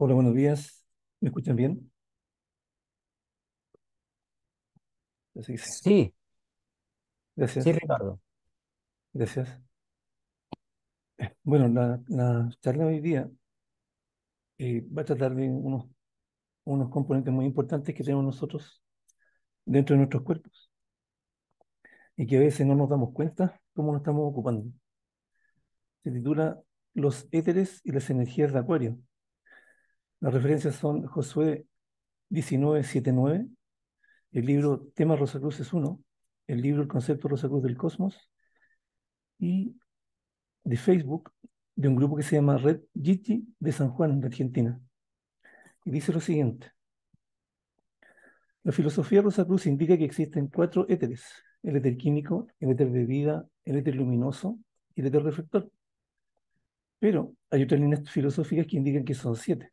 Hola, buenos días. ¿Me escuchan bien? Sí. Gracias. Sí, Ricardo. gracias. Eh, bueno, la, charla de hoy día eh, va a tratar de unos componentes muy importantes que tenemos nosotros dentro de nuestros cuerpos y que a veces no nos damos cuenta cómo nos estamos ocupando. Se titula Los éteres y las energías de Acuario. Las referencias son Josué 19.7.9, el libro Tema Temas es uno, el libro El concepto Rosacruz del Cosmos y de Facebook de un grupo que se llama Red Gigi de San Juan, de Argentina. Y dice lo siguiente. La filosofía Rosacruz indica que existen cuatro éteres, el éter químico, el éter de vida, el éter luminoso y el éter reflector. Pero hay otras líneas filosóficas que indican que son siete.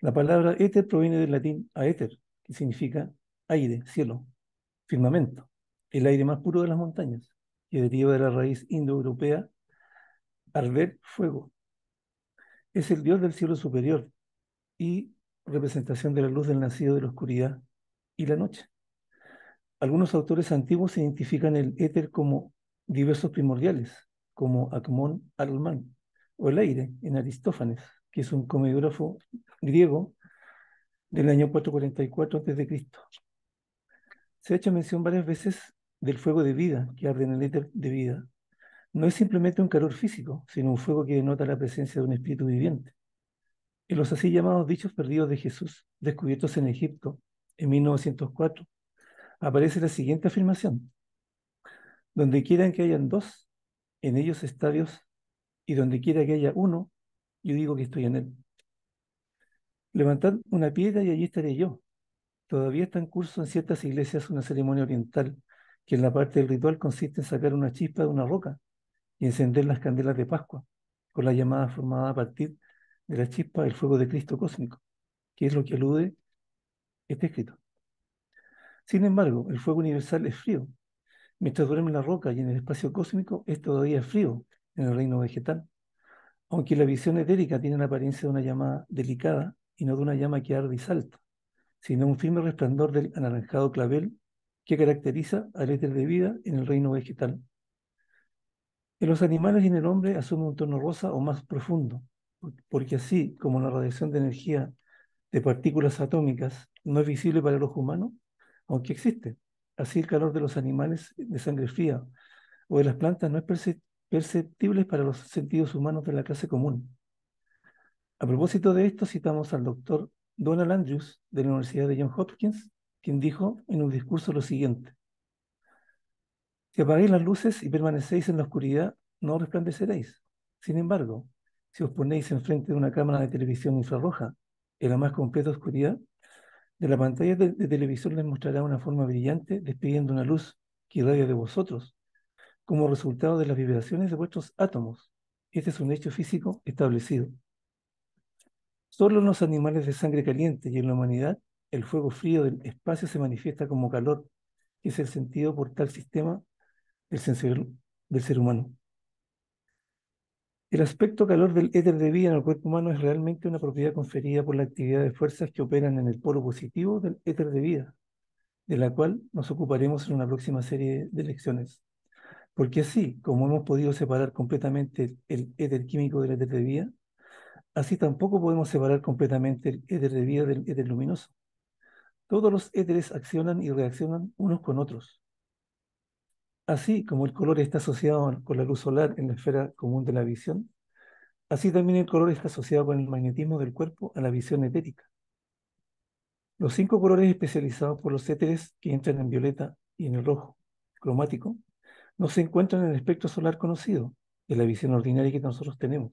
La palabra éter proviene del latín aéter, que significa aire, cielo, firmamento, el aire más puro de las montañas, que deriva de la raíz indoeuropea arder fuego. Es el dios del cielo superior y representación de la luz del nacido de la oscuridad y la noche. Algunos autores antiguos identifican el éter como diversos primordiales, como Akmon Alman, o el aire en Aristófanes, que es un comediógrafo griego del año 444 a.C. Se ha hecho mención varias veces del fuego de vida que arde en el éter de vida. No es simplemente un calor físico, sino un fuego que denota la presencia de un espíritu viviente. En los así llamados dichos perdidos de Jesús, descubiertos en Egipto en 1904, aparece la siguiente afirmación. Donde quieran que hayan dos, en ellos estadios, y donde quiera que haya uno, yo digo que estoy en él. Levantad una piedra y allí estaré yo. Todavía está en curso en ciertas iglesias una ceremonia oriental, que en la parte del ritual consiste en sacar una chispa de una roca y encender las candelas de Pascua, con la llamada formada a partir de la chispa del fuego de Cristo cósmico, que es lo que alude este escrito. Sin embargo, el fuego universal es frío. Mientras duerme en la roca y en el espacio cósmico, es todavía frío en el reino vegetal aunque la visión etérica tiene la apariencia de una llama delicada y no de una llama que arde y salta, sino un firme resplandor del anaranjado clavel que caracteriza al éter de vida en el reino vegetal. En los animales y en el hombre asume un tono rosa o más profundo, porque así como la radiación de energía de partículas atómicas no es visible para los ojo humano, aunque existe, así el calor de los animales de sangre fría o de las plantas no es perceptibles para los sentidos humanos de la clase común. A propósito de esto, citamos al doctor Donald Andrews de la Universidad de Johns Hopkins, quien dijo en un discurso lo siguiente. Si apagáis las luces y permanecéis en la oscuridad, no resplandeceréis. Sin embargo, si os ponéis enfrente de una cámara de televisión infrarroja, en la más completa oscuridad, de la pantalla de, de televisión les mostrará una forma brillante despidiendo una luz que irradia de vosotros como resultado de las vibraciones de vuestros átomos. Este es un hecho físico establecido. Solo en los animales de sangre caliente y en la humanidad, el fuego frío del espacio se manifiesta como calor, que es el sentido por tal sistema del, del ser humano. El aspecto calor del éter de vida en el cuerpo humano es realmente una propiedad conferida por la actividad de fuerzas que operan en el polo positivo del éter de vida, de la cual nos ocuparemos en una próxima serie de lecciones. Porque así, como hemos podido separar completamente el éter químico del éter de vida, así tampoco podemos separar completamente el éter de vida del éter luminoso. Todos los éteres accionan y reaccionan unos con otros. Así como el color está asociado con la luz solar en la esfera común de la visión, así también el color está asociado con el magnetismo del cuerpo a la visión etérica. Los cinco colores especializados por los éteres que entran en violeta y en el rojo cromático no se encuentran en el espectro solar conocido, en la visión ordinaria que nosotros tenemos.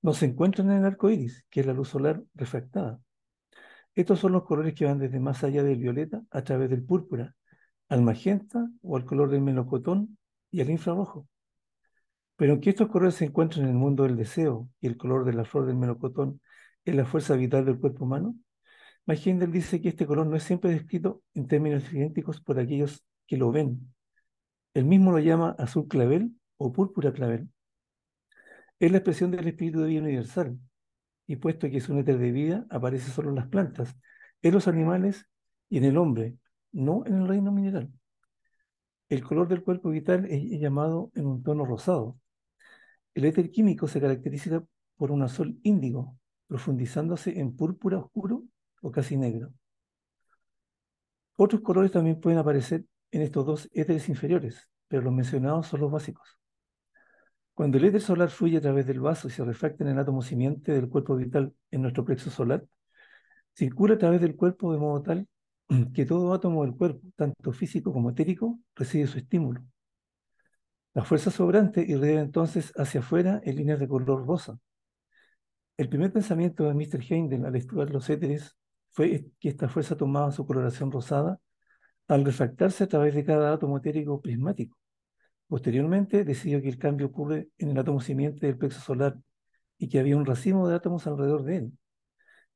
No se encuentran en el arco iris, que es la luz solar refractada. Estos son los colores que van desde más allá del violeta a través del púrpura, al magenta o al color del melocotón y al infrarrojo. Pero aunque estos colores se encuentran en el mundo del deseo y el color de la flor del melocotón es la fuerza vital del cuerpo humano, Magendel dice que este color no es siempre descrito en términos idénticos por aquellos que lo ven, el mismo lo llama azul clavel o púrpura clavel. Es la expresión del espíritu de vida universal, y puesto que es un éter de vida, aparece solo en las plantas, en los animales y en el hombre, no en el reino mineral. El color del cuerpo vital es llamado en un tono rosado. El éter químico se caracteriza por un azul índigo, profundizándose en púrpura oscuro o casi negro. Otros colores también pueden aparecer en estos dos éteres inferiores, pero los mencionados son los básicos. Cuando el éter solar fluye a través del vaso y se refracta en el átomo simiente del cuerpo vital en nuestro plexo solar, circula a través del cuerpo de modo tal que todo átomo del cuerpo, tanto físico como etérico, recibe su estímulo. La fuerza sobrante irradia entonces hacia afuera en líneas de color rosa. El primer pensamiento de Mr. Heindel al estudiar los éteres fue que esta fuerza tomaba su coloración rosada al refractarse a través de cada átomo etérico prismático. Posteriormente decidió que el cambio ocurre en el átomo simiente del plexo solar y que había un racimo de átomos alrededor de él.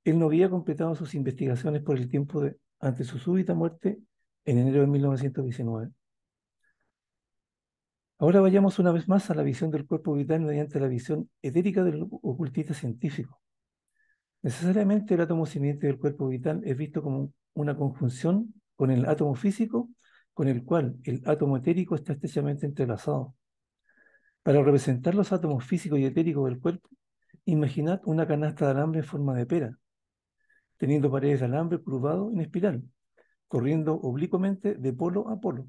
Él no había completado sus investigaciones por el tiempo de, ante su súbita muerte en enero de 1919. Ahora vayamos una vez más a la visión del cuerpo vital mediante la visión etérica del ocultista científico. Necesariamente el átomo simiente del cuerpo vital es visto como una conjunción con el átomo físico, con el cual el átomo etérico está estrechamente entrelazado. Para representar los átomos físicos y etéricos del cuerpo, imaginad una canasta de alambre en forma de pera, teniendo paredes de alambre curvado en espiral, corriendo oblicuamente de polo a polo.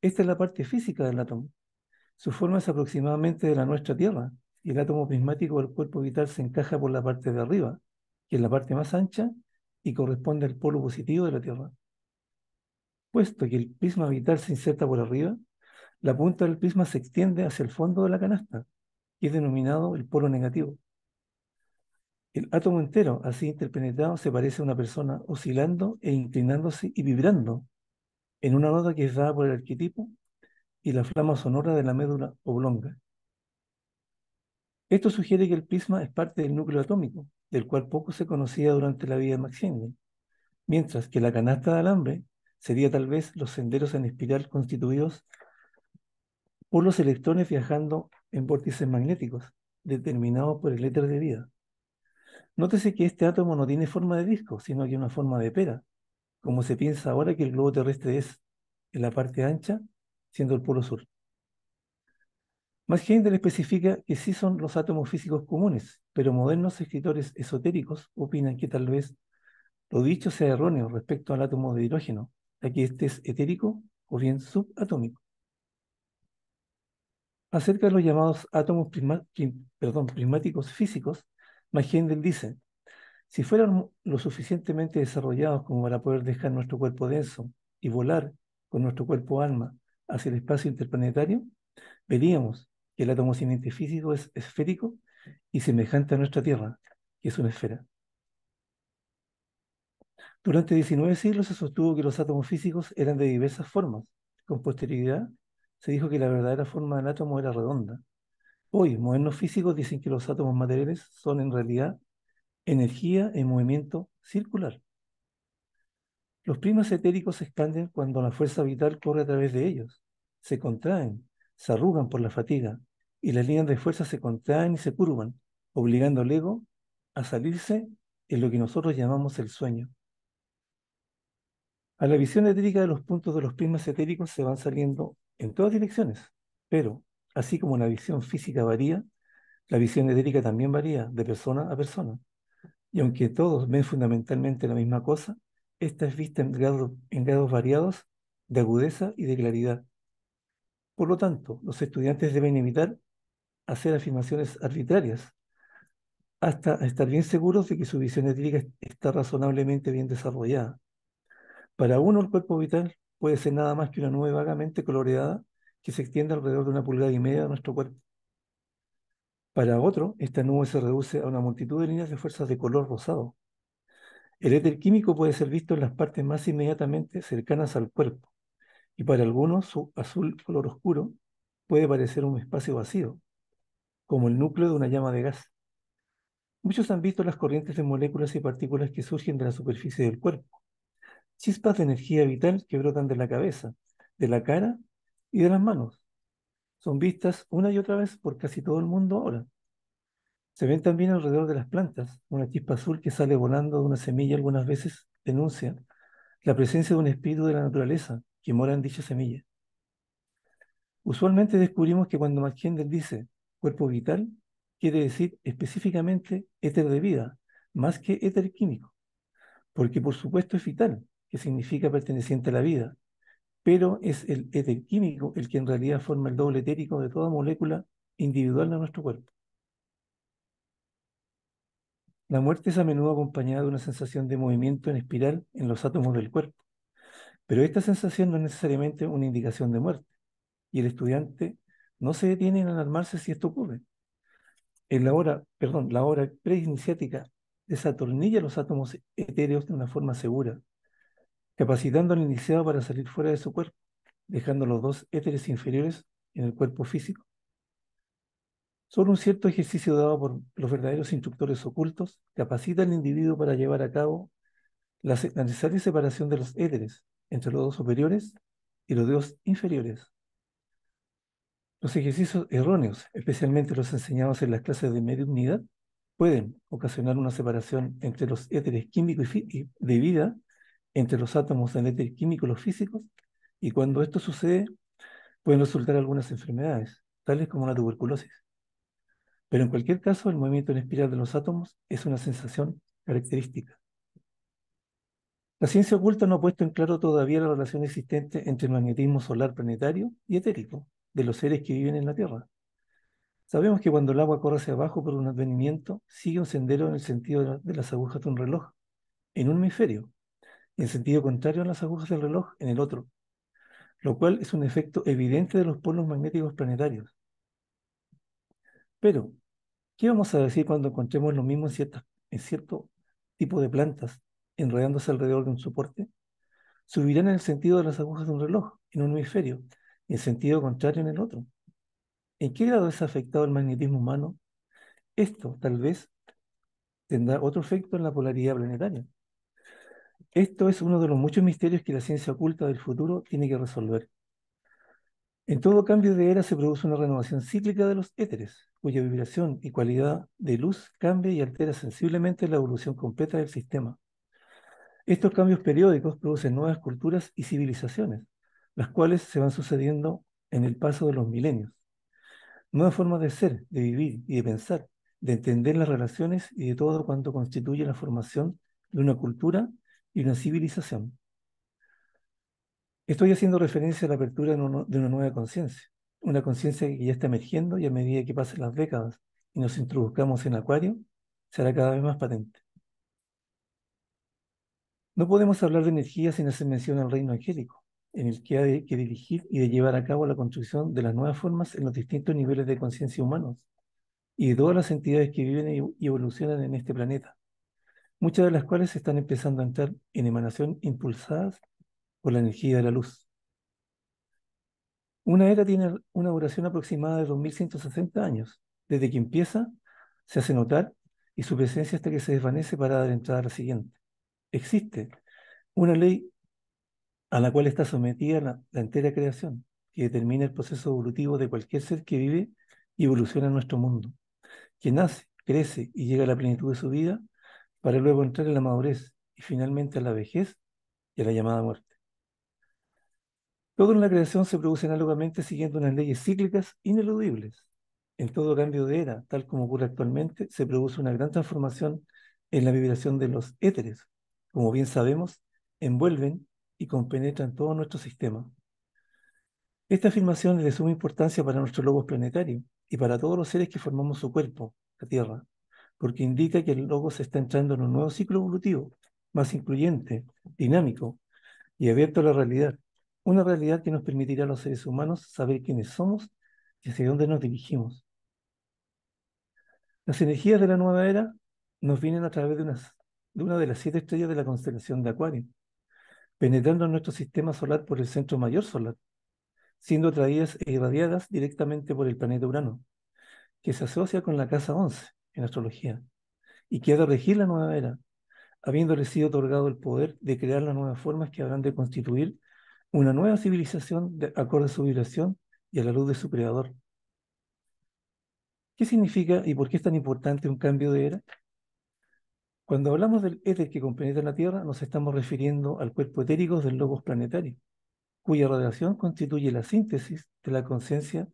Esta es la parte física del átomo. Su forma es aproximadamente de la nuestra Tierra, y el átomo prismático del cuerpo vital se encaja por la parte de arriba, que es la parte más ancha y corresponde al polo positivo de la Tierra. Puesto que el prisma vital se inserta por arriba, la punta del prisma se extiende hacia el fondo de la canasta, que es denominado el polo negativo. El átomo entero, así interpenetrado, se parece a una persona oscilando e inclinándose y vibrando en una nota que es dada por el arquetipo y la flama sonora de la médula oblonga. Esto sugiere que el prisma es parte del núcleo atómico, del cual poco se conocía durante la vida de Maxine, mientras que la canasta de alambre sería tal vez los senderos en espiral constituidos por los electrones viajando en vórtices magnéticos, determinados por el éter de vida. Nótese que este átomo no tiene forma de disco, sino que una forma de pera, como se piensa ahora que el globo terrestre es en la parte ancha, siendo el polo sur. gente le especifica que sí son los átomos físicos comunes, pero modernos escritores esotéricos opinan que tal vez lo dicho sea erróneo respecto al átomo de hidrógeno, Aquí que este es etérico o bien subatómico. Acerca de los llamados átomos prismáticos físicos, McHendel dice, si fueran lo suficientemente desarrollados como para poder dejar nuestro cuerpo denso y volar con nuestro cuerpo alma hacia el espacio interplanetario, veríamos que el átomo siguiente físico es esférico y semejante a nuestra Tierra, que es una esfera. Durante 19 siglos se sostuvo que los átomos físicos eran de diversas formas. Con posterioridad se dijo que la verdadera forma del átomo era redonda. Hoy, modernos físicos dicen que los átomos materiales son en realidad energía en movimiento circular. Los primos etéricos se expanden cuando la fuerza vital corre a través de ellos. Se contraen, se arrugan por la fatiga y las líneas de fuerza se contraen y se curvan, obligando al ego a salirse en lo que nosotros llamamos el sueño. A la visión etérica de los puntos de los prismas etéricos se van saliendo en todas direcciones, pero así como la visión física varía, la visión etérica también varía de persona a persona. Y aunque todos ven fundamentalmente la misma cosa, esta es vista en, grados variados de agudeza y de claridad. Por lo tanto, los estudiantes deben evitar hacer afirmaciones arbitrarias hasta estar bien seguros de que su visión etérica está razonablemente bien desarrollada. Para uno, el cuerpo vital puede ser nada más que una nube vagamente coloreada que se extiende alrededor de una pulgada y media de nuestro cuerpo. Para otro, esta nube se reduce a una multitud de líneas de fuerzas de color rosado. El éter químico puede ser visto en las partes más inmediatamente cercanas al cuerpo, y para algunos su azul color oscuro puede parecer un espacio vacío, como el núcleo de una llama de gas. Muchos han visto las corrientes de moléculas y partículas que surgen de la superficie del cuerpo chispas de energía vital que brotan de la cabeza, de la cara y de las manos. Son vistas una y otra vez por casi todo el mundo ahora. Se ven también alrededor de las plantas. Una chispa azul que sale volando de una semilla algunas veces denuncia la presencia de un espíritu de la naturaleza que mora en dicha semilla. Usualmente descubrimos que cuando Mark dice cuerpo vital, quiere decir específicamente éter de vida, más que éter químico, porque por supuesto es vital, que significa perteneciente a la vida, pero es el éter químico el que en realidad forma el doble etérico de toda molécula individual de nuestro cuerpo. La muerte es a menudo acompañada de una sensación de movimiento en espiral en los átomos del cuerpo, pero esta sensación no es necesariamente una indicación de muerte, y el estudiante no se detiene en alarmarse si esto ocurre. En la hora, perdón, la hora preiniciática desatornilla los átomos etéreos de una forma segura, capacitando al iniciado para salir fuera de su cuerpo, dejando los dos éteres inferiores en el cuerpo físico. Solo un cierto ejercicio dado por los verdaderos instructores ocultos capacita al individuo para llevar a cabo la necesaria separación de los éteres entre los dos superiores y los dos inferiores. Los ejercicios erróneos, especialmente los enseñados en las clases de mediunidad, pueden ocasionar una separación entre los éteres químicos y de vida entre los átomos químico y los físicos, y cuando esto sucede, pueden resultar algunas enfermedades, tales como la tuberculosis. Pero en cualquier caso, el movimiento en espiral de los átomos es una sensación característica. La ciencia oculta no ha puesto en claro todavía la relación existente entre el magnetismo solar planetario y etérico de los seres que viven en la Tierra. Sabemos que cuando el agua corre hacia abajo por un advenimiento, sigue un sendero en el sentido de las agujas de un reloj, en un hemisferio, en sentido contrario a las agujas del reloj en el otro, lo cual es un efecto evidente de los polos magnéticos planetarios. Pero, ¿qué vamos a decir cuando encontremos lo mismo en, cierto tipo de plantas enredándose alrededor de un soporte? Subirán en el sentido de las agujas de un reloj, en un hemisferio, en sentido contrario en el otro. ¿En qué grado es afectado el magnetismo humano? Esto, tal vez, tendrá otro efecto en la polaridad planetaria. Esto es uno de los muchos misterios que la ciencia oculta del futuro tiene que resolver. En todo cambio de era se produce una renovación cíclica de los éteres, cuya vibración y cualidad de luz cambia y altera sensiblemente la evolución completa del sistema. Estos cambios periódicos producen nuevas culturas y civilizaciones, las cuales se van sucediendo en el paso de los milenios. Nuevas formas de ser, de vivir y de pensar, de entender las relaciones y de todo cuanto constituye la formación de una cultura y una civilización. Estoy haciendo referencia a la apertura de, una nueva conciencia, una conciencia que ya está emergiendo y a medida que pasen las décadas y nos introduzcamos en Acuario, será cada vez más patente. No podemos hablar de energía sin hacer mención al reino angélico, en el que hay que dirigir y de llevar a cabo la construcción de las nuevas formas en los distintos niveles de conciencia humanos y de todas las entidades que viven y evolucionan en este planeta muchas de las cuales están empezando a entrar en emanación impulsadas por la energía de la luz. Una era tiene una duración aproximada de 2160 años. Desde que empieza, se hace notar y su presencia hasta que se desvanece para dar entrada a la siguiente. Existe una ley a la cual está sometida la, entera creación, que determina el proceso evolutivo de cualquier ser que vive y evoluciona en nuestro mundo, que nace, crece y llega a la plenitud de su vida para luego entrar en la madurez y finalmente a la vejez y a la llamada muerte. Todo en la creación se produce análogamente siguiendo unas leyes cíclicas ineludibles. En todo cambio de era, tal como ocurre actualmente, se produce una gran transformación en la vibración de los éteres. Como bien sabemos, envuelven y compenetran todo nuestro sistema. Esta afirmación es de suma importancia para nuestro lobo planetario y para todos los seres que formamos su cuerpo, la Tierra, porque indica que el logos está entrando en un nuevo ciclo evolutivo, más incluyente, dinámico y abierto a la realidad. Una realidad que nos permitirá a los seres humanos saber quiénes somos y hacia dónde nos dirigimos. Las energías de la nueva era nos vienen a través de, una de las siete estrellas de la constelación de Acuario, penetrando en nuestro sistema solar por el centro mayor solar, siendo atraídas e irradiadas directamente por el planeta Urano, que se asocia con la casa 11, en astrología y que ha de regir la nueva era, habiéndole sido otorgado el poder de crear las nuevas formas que habrán de constituir una nueva civilización de acorde a su vibración y a la luz de su creador. ¿Qué significa y por qué es tan importante un cambio de era? Cuando hablamos del éter que compenetra la Tierra, nos estamos refiriendo al cuerpo etérico del logos planetario, cuya radiación constituye la síntesis de la conciencia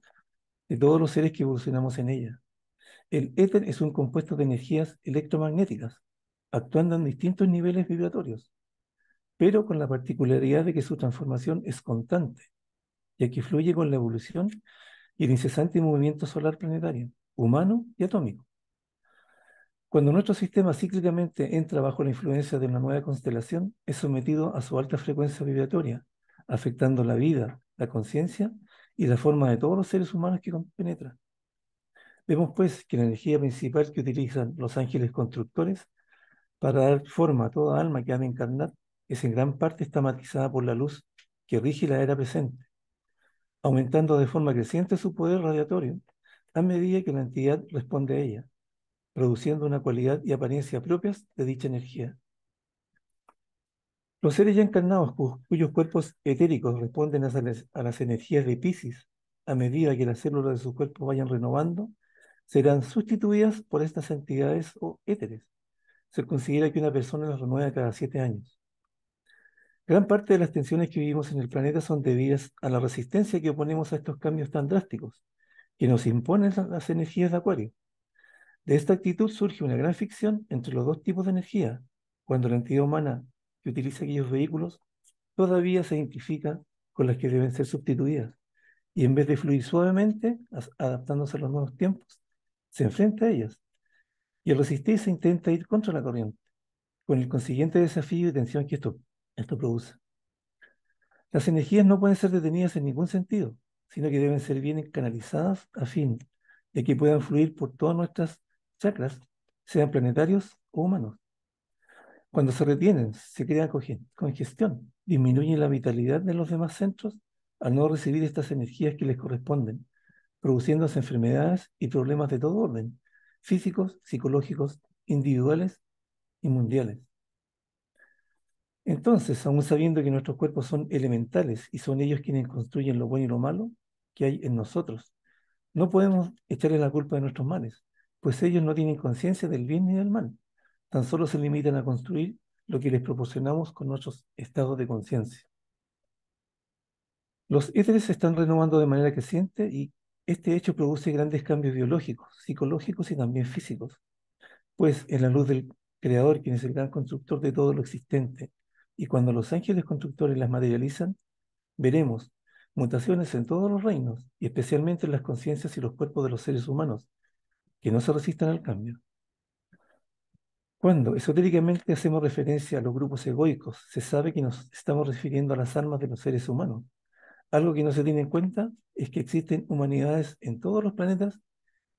de todos los seres que evolucionamos en ella. El éter es un compuesto de energías electromagnéticas, actuando en distintos niveles vibratorios, pero con la particularidad de que su transformación es constante, ya que fluye con la evolución y el incesante movimiento solar planetario, humano y atómico. Cuando nuestro sistema cíclicamente entra bajo la influencia de una nueva constelación, es sometido a su alta frecuencia vibratoria, afectando la vida, la conciencia y la forma de todos los seres humanos que penetran. Vemos pues que la energía principal que utilizan los ángeles constructores para dar forma a toda alma que ha de encarnar es en gran parte estamatizada por la luz que rige la era presente, aumentando de forma creciente su poder radiatorio a medida que la entidad responde a ella, produciendo una cualidad y apariencia propias de dicha energía. Los seres ya encarnados cuyos cuerpos etéricos responden a, a las energías de Pisces a medida que las células de su cuerpo vayan renovando serán sustituidas por estas entidades o éteres. Se considera que una persona las renueva cada siete años. Gran parte de las tensiones que vivimos en el planeta son debidas a la resistencia que oponemos a estos cambios tan drásticos que nos imponen las energías de Acuario. De esta actitud surge una gran ficción entre los dos tipos de energía, cuando la entidad humana que utiliza aquellos vehículos todavía se identifica con las que deben ser sustituidas, y en vez de fluir suavemente, adaptándose a los nuevos tiempos, se enfrenta a ellas. Y al resistirse intenta ir contra la corriente, con el consiguiente desafío y tensión que esto, esto produce. Las energías no pueden ser detenidas en ningún sentido, sino que deben ser bien canalizadas a fin de que puedan fluir por todas nuestras chakras, sean planetarios o humanos. Cuando se retienen, se crea congestión, disminuye la vitalidad de los demás centros al no recibir estas energías que les corresponden produciéndose enfermedades y problemas de todo orden, físicos, psicológicos, individuales y mundiales. Entonces, aún sabiendo que nuestros cuerpos son elementales y son ellos quienes construyen lo bueno y lo malo que hay en nosotros, no podemos echarles la culpa de nuestros males, pues ellos no tienen conciencia del bien ni del mal, tan solo se limitan a construir lo que les proporcionamos con nuestros estados de conciencia. Los éteres se están renovando de manera creciente y este hecho produce grandes cambios biológicos, psicológicos y también físicos, pues en la luz del Creador, quien es el gran constructor de todo lo existente, y cuando los ángeles constructores las materializan, veremos mutaciones en todos los reinos, y especialmente en las conciencias y los cuerpos de los seres humanos, que no se resistan al cambio. Cuando esotéricamente hacemos referencia a los grupos egoicos, se sabe que nos estamos refiriendo a las almas de los seres humanos, algo que no se tiene en cuenta es que existen humanidades en todos los planetas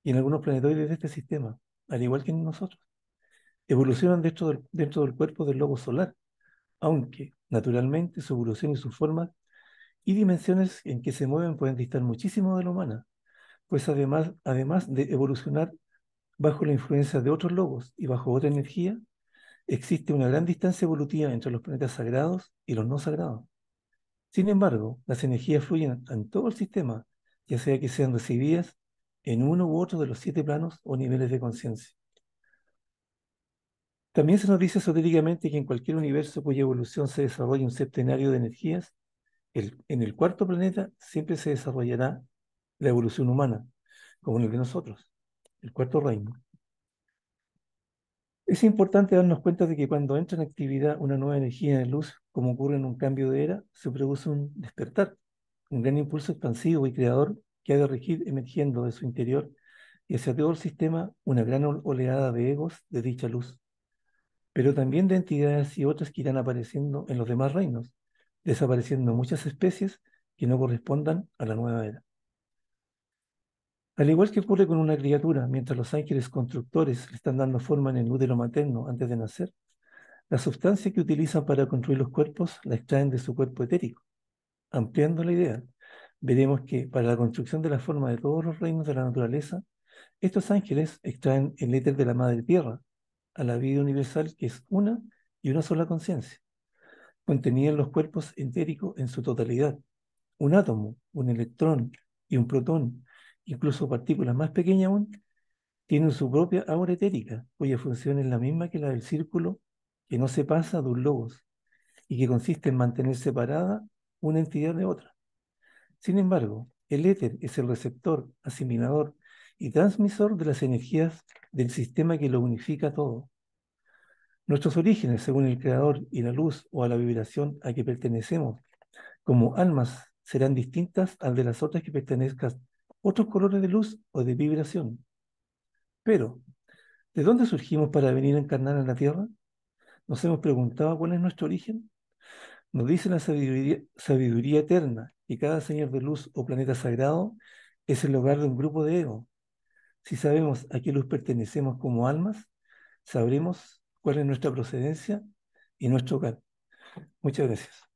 y en algunos planetoides de este sistema, al igual que en nosotros. Evolucionan dentro del, dentro del cuerpo del lobo solar, aunque naturalmente su evolución y su forma y dimensiones en que se mueven pueden distar muchísimo de la humana, pues además, además de evolucionar bajo la influencia de otros lobos y bajo otra energía, existe una gran distancia evolutiva entre los planetas sagrados y los no sagrados. Sin embargo, las energías fluyen en todo el sistema, ya sea que sean recibidas en uno u otro de los siete planos o niveles de conciencia. También se nos dice esotéricamente que en cualquier universo cuya evolución se desarrolla un septenario de energías, en el cuarto planeta siempre se desarrollará la evolución humana, como en el de nosotros, el cuarto reino. Es importante darnos cuenta de que cuando entra en actividad una nueva energía de luz, como ocurre en un cambio de era, se produce un despertar, un gran impulso expansivo y creador que ha de regir emergiendo de su interior y hacia todo el sistema una gran oleada de egos de dicha luz, pero también de entidades y otras que irán apareciendo en los demás reinos, desapareciendo muchas especies que no correspondan a la nueva era. Al igual que ocurre con una criatura, mientras los ángeles constructores le están dando forma en el útero materno antes de nacer, la sustancia que utilizan para construir los cuerpos la extraen de su cuerpo etérico. Ampliando la idea, veremos que para la construcción de la forma de todos los reinos de la naturaleza, estos ángeles extraen el éter de la madre tierra, a la vida universal que es una y una sola conciencia, Contenían los cuerpos entéricos en su totalidad. Un átomo, un electrón y un protón incluso partículas más pequeñas aún, tienen su propia aura etérica, cuya función es la misma que la del círculo, que no se pasa de un logos, y que consiste en mantener separada una entidad de otra. Sin embargo, el éter es el receptor, asimilador y transmisor de las energías del sistema que lo unifica todo. Nuestros orígenes, según el Creador, y la luz o a la vibración a que pertenecemos, como almas, serán distintas al de las otras que pertenezcan otros colores de luz o de vibración. Pero, ¿de dónde surgimos para venir a encarnar en la Tierra? ¿Nos hemos preguntado cuál es nuestro origen? Nos dice la sabiduría, eterna que cada señor de luz o planeta sagrado es el hogar de un grupo de ego. Si sabemos a qué luz pertenecemos como almas, sabremos cuál es nuestra procedencia y nuestro hogar. Muchas gracias.